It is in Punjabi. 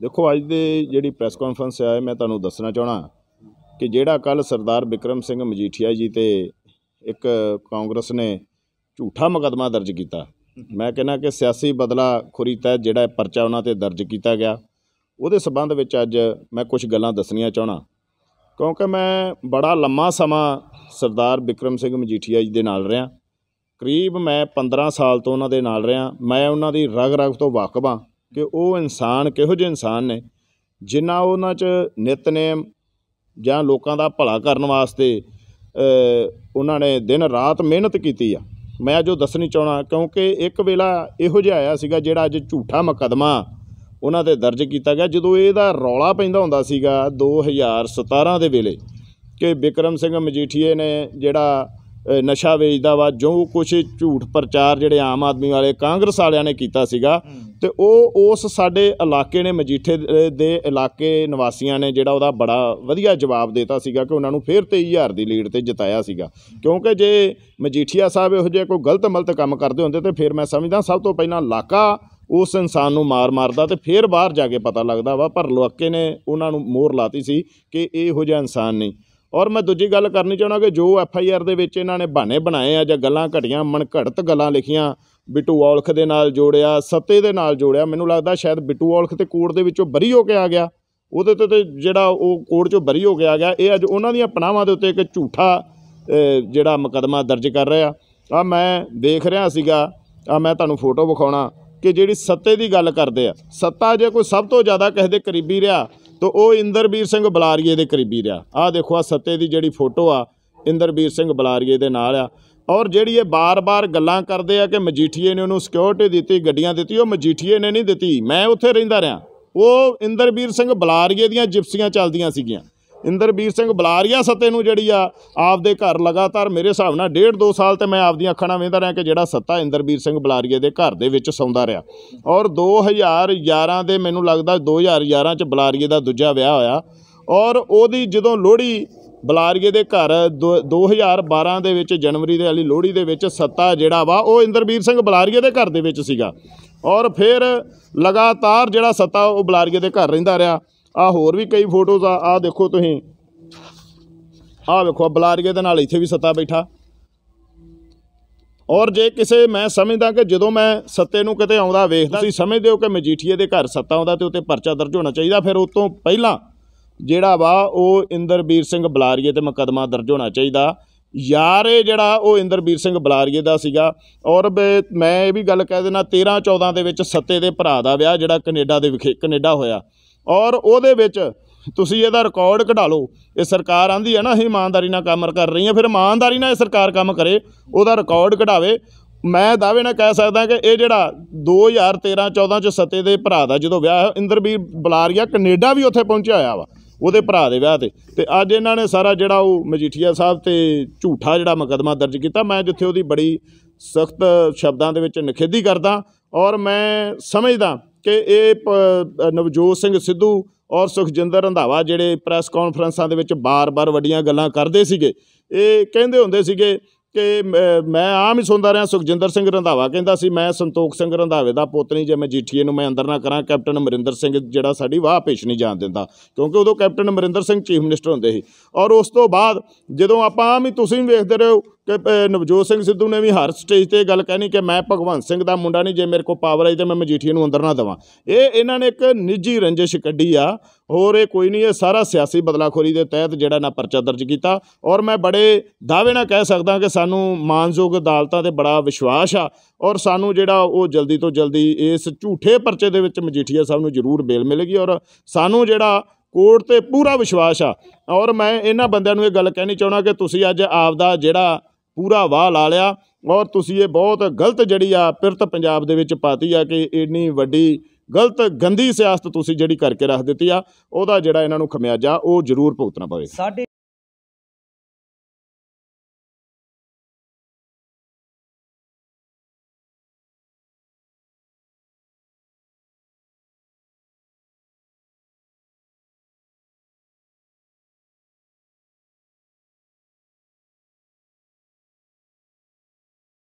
ਦੇਖੋ ਅੱਜ ਦੇ ਜਿਹੜੀ ਪ੍ਰੈਸ ਕਾਨਫਰੰਸ ਹੈ ਮੈਂ ਤੁਹਾਨੂੰ ਦੱਸਣਾ ਚਾਹਣਾ ਕਿ ਜਿਹੜਾ ਕੱਲ ਸਰਦਾਰ ਬਿਕਰਮ ਸਿੰਘ ਮਜੀਠੀਆ ਜੀ ਤੇ ਇੱਕ ਕਾਂਗਰਸ ਨੇ ਝੂਠਾ ਮੁਕਦਮਾ ਦਰਜ ਕੀਤਾ ਮੈਂ ਕਹਿੰਦਾ ਕਿ ਸਿਆਸੀ ਬਦਲਾ ਖੁਰੀ ਤਹਿ ਜਿਹੜਾ ਪਰਚਾ ਉਹਨਾਂ ਤੇ ਦਰਜ ਕੀਤਾ ਗਿਆ ਉਹਦੇ ਸਬੰਧ ਵਿੱਚ ਅੱਜ ਮੈਂ ਕੁਝ ਗੱਲਾਂ ਦੱਸਣੀਆਂ ਚਾਹਣਾ ਕਿਉਂਕਿ ਮੈਂ ਬੜਾ ਲੰਮਾ ਸਮਾਂ ਸਰਦਾਰ ਬਿਕਰਮ ਸਿੰਘ ਮਜੀਠੀਆ ਜੀ ਦੇ ਨਾਲ ਰਿਹਾ ਕਰੀਬ ਮੈਂ 15 ਸਾਲ ਤੋਂ ਉਹਨਾਂ ਦੇ ਨਾਲ ਰਿਹਾ ਮੈਂ ਉਹਨਾਂ ਦੀ ਰਗ ਰਗ ਤੋਂ ਵਾਕਿਫ ਹਾਂ ਕਿ ਉਹ ਇਨਸਾਨ ਕਿਹੋ ਜਿਹੇ ਇਨਸਾਨ ਨੇ ਜਿਨ੍ਹਾਂ ਉਹਨਾਂ 'ਚ ਨਿਤਨੇਮ ਜਾਂ ਲੋਕਾਂ ਦਾ ਭਲਾ ਕਰਨ ਵਾਸਤੇ ਉਹਨਾਂ ਨੇ ਦਿਨ ਰਾਤ ਮਿਹਨਤ ਕੀਤੀ ਆ ਮੈਂ ਜੋ ਦੱਸਣੀ ਚਾਹਣਾ ਕਿਉਂਕਿ ਇੱਕ ਵੇਲਾ ਇਹੋ ਜਿਹਾ ਆਇਆ ਸੀਗਾ ਜਿਹੜਾ ਅੱਜ ਝੂਠਾ ਮੁਕਦਮਾ ਉਹਨਾਂ ਤੇ ਦਰਜ ਕੀਤਾ ਗਿਆ ਜਦੋਂ ਇਹਦਾ ਰੌਲਾ ਪੈਂਦਾ ਹੁੰਦਾ ਸੀਗਾ 2017 ਦੇ ਵੇਲੇ ਕਿ ਵਿਕਰਮ ਸਿੰਘ ਮਜੀਠੀਏ ਨੇ ਜਿਹੜਾ ਨਸ਼ਾ ਵੇਚਦਾ ਵਾ ਜੋ ਕੁਝ ਝੂਠ ਪ੍ਰਚਾਰ ਜਿਹੜੇ ਆਮ ਆਦਮੀ ਵਾਲੇ ਕਾਂਗਰਸ ਵਾਲਿਆਂ ਨੇ ਕੀਤਾ ਸੀਗਾ ਤੇ ਉਹ ਉਸ ਸਾਡੇ ਇਲਾਕੇ ਨੇ ਮਜੀਠੇ ਦੇ ਇਲਾਕੇ ਨਿਵਾਸੀਆਂ ਨੇ ਜਿਹੜਾ ਉਹਦਾ ਬੜਾ ਵਧੀਆ ਜਵਾਬ ਦਿੱਤਾ ਸੀਗਾ ਕਿ ਉਹਨਾਂ ਨੂੰ ਫੇਰ 23000 ਦੀ ਲੀਡ ਤੇ ਜਿਤਾਇਆ ਸੀਗਾ ਕਿਉਂਕਿ ਜੇ ਮਜੀਠੀਆ ਸਾਹਿਬ ਇਹੋ ਜਿਹਾ ਕੋਈ ਗਲਤ ਮਲਤ ਕੰਮ ਕਰਦੇ ਹੁੰਦੇ ਤੇ ਫੇਰ ਮੈਂ ਸਮਝਦਾ ਸਭ ਤੋਂ ਪਹਿਲਾਂ ਇਲਾਕਾ ਉਸ ਇਨਸਾਨ ਨੂੰ ਮਾਰ ਮਾਰਦਾ ਤੇ ਫੇਰ ਬਾਹਰ ਜਾ ਕੇ ਪਤਾ ਲੱਗਦਾ ਵਾ ਪਰ ਲੋਕੇ ਨੇ ਉਹਨਾਂ ਨੂੰ ਮੋਹਰ ਲਾਤੀ ਸੀ ਕਿ ਇਹੋ ਜਿਹਾ ਇਨਸਾਨ ਨਹੀਂ ਔਰ ਮੈਂ ਦੂਜੀ ਗੱਲ ਕਰਨੀ ਚਾਹਣਾ ਕਿ ਜੋ ਐਫ ਆਈ ਆਰ ਦੇ ਵਿੱਚ ਇਹਨਾਂ ਨੇ ਬਹਾਨੇ ਬਣਾਏ ਆ ਜਾਂ ਗੱਲਾਂ ਘਟੀਆਂ ਮਨਘੜਤ ਗੱਲਾਂ ਲਿਖੀਆਂ ਬਿੱਟੂ ਔਲਖ ਦੇ ਨਾਲ ਜੋੜਿਆ ਸੱਤੇ ਦੇ ਨਾਲ ਜੋੜਿਆ ਮੈਨੂੰ ਲੱਗਦਾ ਸ਼ਾਇਦ ਬਿੱਟੂ ਔਲਖ ਤੇ ਕੋਰਟ ਦੇ ਵਿੱਚੋਂ ਬਰੀ ਹੋ ਕੇ ਆ ਗਿਆ ਉਹਦੇ ਤੇ ਤੇ ਜਿਹੜਾ ਉਹ ਕੋਰਟ ਚੋਂ ਬਰੀ ਹੋ ਕੇ ਆ ਗਿਆ ਇਹ ਅੱਜ ਉਹਨਾਂ ਦੀਆਂ ਪਨਾਵਾਂ ਦੇ ਉੱਤੇ ਇੱਕ ਝੂਠਾ ਜਿਹੜਾ ਮੁਕਦਮਾ ਦਰਜ ਕਰ ਰਿਹਾ ਆ ਮੈਂ ਦੇਖ ਰਿਹਾ ਸੀਗਾ ਆ ਮੈਂ ਤੁਹਾਨੂੰ ਫੋਟੋ ਵਿਖਾਉਣਾ ਕਿ ਜਿਹੜੀ ਸੱਤੇ ਦੀ ਗੱਲ ਕਰਦੇ ਆ ਸੱਤਾ ਜੇ ਕੋਈ ਸਭ ਤੋਂ ਜ਼ਿਆਦਾ ਕਿਸੇ ਦੇ ਕਰੀਬੀ ਰਿਹਾ ਤੋ ਉਹ ਇੰਦਰਬੀਰ ਸਿੰਘ ਬਲਾਰੀਏ ਦੇ ਕਰੀਬੀ ਰਿਹਾ ਆਹ ਦੇਖੋ ਆ ਸੱਤੇ ਦੀ ਜਿਹੜੀ ਫੋਟੋ ਆ ਇੰਦਰਬੀਰ ਸਿੰਘ ਬਲਾਰੀਏ ਦੇ ਨਾਲ ਆ ਔਰ ਜਿਹੜੀ ਇਹ ਬਾਰ-ਬਾਰ ਗੱਲਾਂ ਕਰਦੇ ਆ ਕਿ ਮਜੀਠੀਏ ਨੇ ਉਹਨੂੰ ਸਿਕਿਉਰਿਟੀ ਦਿੱਤੀ ਗੱਡੀਆਂ ਦਿੱਤੀ ਉਹ ਮਜੀਠੀਏ ਨੇ ਨਹੀਂ ਦਿੱਤੀ ਮੈਂ ਉੱਥੇ ਰਹਿੰਦਾ ਰਿਹਾ ਉਹ ਇੰਦਰਬੀਰ ਸਿੰਘ ਬਲਾਰੀਏ ਦੀਆਂ ਜਿਪਸੀਆਂ ਚੱਲਦੀਆਂ ਸੀਗੀਆਂ ਇੰਦਰਬੀਰ ਸਿੰਘ ਬਲਾਰੀਆ ਸੱਤੇ ਨੂੰ ਜਿਹੜੀ ਆ ਆਪਦੇ ਘਰ ਲਗਾਤਾਰ ਮੇਰੇ ਹਿਸਾਬ ਨਾਲ ਡੇਢ ਦੋ ਸਾਲ ਤੇ ਮੈਂ ਆਪਦੀਆਂ ਅੱਖਾਂ ਨਾਲ ਵੇਂਦਾ ਰਿਹਾ ਕਿ ਜਿਹੜਾ ਸੱਤਾ ਇੰਦਰਬੀਰ ਸਿੰਘ ਬਲਾਰੀਆ ਦੇ ਘਰ ਦੇ ਵਿੱਚ ਸੌਂਦਾ ਰਿਹਾ ਔਰ 2011 ਦੇ ਮੈਨੂੰ ਲੱਗਦਾ 2011 ਚ ਬਲਾਰੀਆ ਦਾ ਦੂਜਾ ਵਿਆਹ ਹੋਇਆ ਔਰ ਉਹਦੀ ਜਦੋਂ ਲੋਹੜੀ ਬਲਾਰੀਏ ਦੇ ਘਰ 2012 ਦੇ ਵਿੱਚ ਜਨਵਰੀ ਦੇ ਵਾਲੀ ਲੋਹੜੀ ਦੇ ਵਿੱਚ ਸੱਤਾ ਜਿਹੜਾ ਵਾ ਉਹ ਇੰਦਰਬੀਰ ਸਿੰਘ ਬਲਾਰੀਏ ਦੇ ਘਰ ਦੇ ਵਿੱਚ ਸੀਗਾ ਔਰ ਫਿਰ ਲਗਾਤਾਰ ਜਿਹੜਾ ਸੱਤਾ ਉਹ ਬਲਾਰੀਏ ਦੇ ਘਰ ਰਹਿੰਦਾ ਰਿਹਾ ਆ ਹੋਰ ਵੀ ਕਈ ਫੋਟੋਜ਼ ਆ ਆ ਦੇਖੋ ਤੁਸੀਂ ਆ ਵੇਖੋ ਬਲਾਰੀਏ ਦੇ ਨਾਲ ਇੱਥੇ ਵੀ ਸੱਤਾ ਬੈਠਾ ਔਰ ਜੇ ਕਿਸੇ ਮੈਂ ਸਮਝਦਾ ਕਿ ਜਦੋਂ ਮੈਂ ਸੱਤੇ ਨੂੰ ਕਿਤੇ ਆਉਂਦਾ ਵੇਖਦਾ ਤੁਸੀਂ ਸਮਝਦੇ ਹੋ ਕਿ ਮਜੀਠੀਏ ਦੇ ਘਰ ਸੱਤਾ ਆਉਂਦਾ ਤੇ ਉੱਤੇ ਪਰਚਾ ਦਰਜ ਹੋਣਾ ਚਾਹੀਦਾ ਫਿਰ ਉਸ ਤੋਂ ਪਹਿਲਾਂ ਜਿਹੜਾ ਵਾ ਉਹ ਇੰਦਰਬੀਰ ਸਿੰਘ ਬਲਾਰੀਏ ਤੇ ਮੁਕਦਮਾ ਦਰਜ ਹੋਣਾ ਚਾਹੀਦਾ ਯਾਰ ਇਹ ਜਿਹੜਾ ਉਹ ਇੰਦਰਬੀਰ ਸਿੰਘ ਬਲਾਰੀਏ ਦਾ ਸੀਗਾ ਔਰ ਮੈਂ ਇਹ ਵੀ ਗੱਲ ਕਹਿ ਦੇਣਾ 13 14 ਦੇ ਵਿੱਚ ਸੱਤੇ ਦੇ ਭਰਾ ਦਾ ਵਿਆਹ ਜਿਹੜਾ ਕੈਨੇਡਾ ਦੇ ਵਿਖੇ ਕੈਨੇਡਾ ਹੋਇਆ ਔਰ ਉਹਦੇ ਵਿੱਚ ਤੁਸੀਂ ਇਹਦਾ ਰਿਕਾਰਡ ਕਢਾ ਲਓ ਇਹ ਸਰਕਾਰ ਆਂਦੀ ਹੈ ਨਾ ਇਹ ਇਮਾਨਦਾਰੀ ਨਾਲ ਕੰਮ ਕਰ ਰਹੀ ਹੈ ਫਿਰ ਇਮਾਨਦਾਰੀ ਨਾਲ ਇਹ ਸਰਕਾਰ ਕੰਮ ਕਰੇ ਉਹਦਾ ਰਿਕਾਰਡ ਕਢਾਵੇ ਮੈਂ ਦਾਅਵੇ ਨਾਲ ਕਹਿ ਸਕਦਾ ਕਿ ਇਹ ਜਿਹੜਾ 2013 14 ਚ ਸਤੇ ਦੇ ਭਰਾ ਦਾ ਜਦੋਂ ਵਿਆਹ ਇੰਦਰਬੀਰ ਬਲਾਰੀਆ ਕੈਨੇਡਾ ਵੀ ਉੱਥੇ ਪਹੁੰਚਿਆ ਆਇਆ ਵਾ ਉਹਦੇ ਭਰਾ ਦੇ ਵਿਆਹ ਤੇ ਤੇ ਅੱਜ ਇਹਨਾਂ ਨੇ ਸਾਰਾ ਜਿਹੜਾ ਉਹ ਮਜੀਠੀਆ ਸਾਹਿਬ ਤੇ ਝੂਠਾ ਜਿਹੜਾ ਮੁਕਦਮਾ ਦਰਜ ਕੀਤਾ ਮੈਂ ਜਿੱਥੇ ਉਹਦੀ ਬੜੀ ਸਖਤ ਸ਼ਬਦਾਂ ਦੇ ਵਿੱਚ ਨਿਖੇਧੀ ਕਰਦਾ ਔਰ ਮੈਂ ਸਮਝਦਾ ਕਿ ਇਹ ਨਵਜੋਤ ਸਿੰਘ ਸਿੱਧੂ ਔਰ ਸੁਖਜਿੰਦਰ ਰੰਧਾਵਾ ਜਿਹੜੇ ਪ੍ਰੈਸ ਕਾਨਫਰੰਸਾਂ ਦੇ ਵਿੱਚ ਬਾਰ-ਬਾਰ ਵੱਡੀਆਂ ਗੱਲਾਂ ਕਰਦੇ ਸੀਗੇ ਇਹ ਕਹਿੰਦੇ ਹੁੰਦੇ ਸੀਗੇ ਕਿ ਮੈਂ ਆਮ ਹੀ ਸੁਣਦਾ ਰਿਹਾ ਸੁਖਜਿੰਦਰ ਸਿੰਘ ਰੰਧਾਵਾ ਕਹਿੰਦਾ ਸੀ ਮੈਂ ਸੰਤੋਖ ਸਿੰਘ ਰੰਧਾਵੇ ਦਾ ਪੁੱਤ ਨਹੀਂ ਜੇ ਮੈਂ ਜੀਠੀਏ ਨੂੰ ਮੈਂ ਅੰਦਰ ਨਾ ਕਰਾਂ ਕੈਪਟਨ ਅਮਰਿੰਦਰ ਸਿੰਘ ਜਿਹੜਾ ਸਾਡੀ ਵਾਹ ਪੇਸ਼ ਨਹੀਂ ਜਾਣ ਦਿੰਦਾ ਕਿਉਂਕਿ ਉਦੋਂ captain Amarinder Singh chief minister ਹੁੰਦੇ ਸੀ ਔਰ ਉਸ ਤੋਂ ਬਾਅਦ ਜਦੋਂ ਆਪਾਂ ਆਮ ਹੀ ਤੁਸੀਂ ਵੇਖਦੇ ਰਹੋ ਕਿ ਨਵਜੋਤ ਸਿੰਘ ਸਿੱਧੂ ਨੇ ਵੀ ਹਰ ਸਟੇਜ ਤੇ ਗੱਲ ਕਹਿਣੀ ਕਿ ਮੈਂ ਭਗਵੰਤ ਸਿੰਘ ਦਾ ਮੁੰਡਾ ਨਹੀਂ ਜੇ ਮੇਰੇ ਕੋ ਪਾਵਰ ਆਈ ਤੇ ਮੈਂ ਮਜੀਠੀਆ ਨੂੰ ਅੰਦਰ ਨਾ ਦਵਾਂ ਇਹ ਇਹਨਾਂ ਨੇ ਇੱਕ ਨਿੱਜੀ ਰੰਜਿਸ਼ ਕੱਢੀ ਆ ਹੋਰ ਇਹ ਕੋਈ ਨਹੀਂ ਇਹ ਸਾਰਾ ਸਿਆਸੀ ਬਦਲਾਖੋਰੀ ਦੇ ਤਹਿਤ ਜਿਹੜਾ ਨਾ ਪਰਚਾ ਦਰਜ ਕੀਤਾ ਔਰ ਮੈਂ ਬੜੇ ਦਾਅਵੇ ਨਾਲ ਕਹਿ ਸਕਦਾ ਕਿ ਸਾਨੂੰ ਮਾਨਯੋਗ ਅਦਾਲਤਾਂ ਤੇ ਬੜਾ ਵਿਸ਼ਵਾਸ ਆ ਔਰ ਸਾਨੂੰ ਜਿਹੜਾ ਉਹ ਜਲਦੀ ਤੋਂ ਜਲਦੀ ਇਸ ਝੂਠੇ ਪਰਚੇ ਦੇ ਵਿੱਚ ਮਜੀਠੀਆ ਸਾਹਿਬ ਨੂੰ ਜ਼ਰੂਰ ਬੇਲ ਮਿਲੇਗੀ ਔਰ ਸਾਨੂੰ ਜਿਹੜਾ ਕੋਰਟ ਤੇ ਪੂਰਾ ਵਿਸ਼ਵਾਸ ਆ ਔਰ ਮੈਂ ਇਹਨਾਂ ਬੰਦਿਆਂ ਨੂੰ ਇਹ ਗੱਲ ਕਹਿਣੀ ਚਾਹੁੰਦਾ ਕਿ ਤੁਸੀਂ ਅੱਜ ਦਾ ਜਿਹੜਾ ਪੂਰਾ ਵਾਹ ਲਾ ਲਿਆ ਔਰ ਤੁਸੀਂ ਇਹ ਬਹੁਤ ਗਲਤ ਜਿਹੜੀ ਆ ਪਿਰਤ ਪੰਜਾਬ ਦੇ ਵਿੱਚ ਪਾਤੀ ਆ ਕਿ ਇੰਨੀ ਵੱਡੀ ਗਲਤ ਗੰਦੀ ਸਿਆਸਤ ਤੁਸੀਂ ਜਿਹੜੀ ਕਰਕੇ ਰੱਖ ਦਿੱਤੀ ਆ ਉਹਦਾ ਜਿਹੜਾ ਇਹਨਾਂ ਨੂੰ ਖਮਿਆਜਾ ਉਹ ਜ਼ਰੂਰ ਭੁਗਤਣਾ ਪਵੇਗਾ